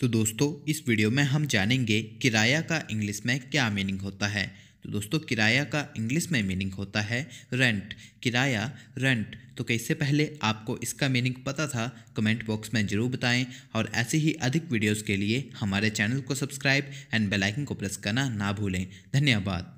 तो दोस्तों इस वीडियो में हम जानेंगे किराया का इंग्लिश में क्या मीनिंग होता है तो दोस्तों किराया का इंग्लिश में मीनिंग होता है रेंट किराया रेंट तो कैसे पहले आपको इसका मीनिंग पता था कमेंट बॉक्स में ज़रूर बताएं और ऐसे ही अधिक वीडियोस के लिए हमारे चैनल को सब्सक्राइब एंड बेलाइकन को प्रेस करना ना भूलें धन्यवाद